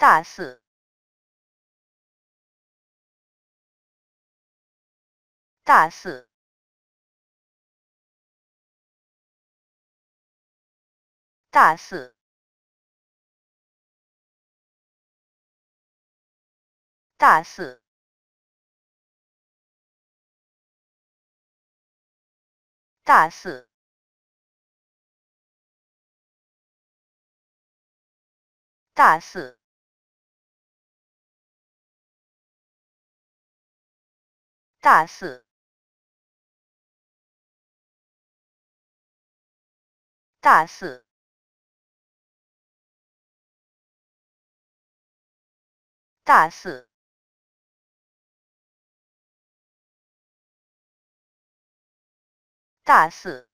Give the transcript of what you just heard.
大四，大四，大四，大四，大四。大四。大四，大四，大四，大四。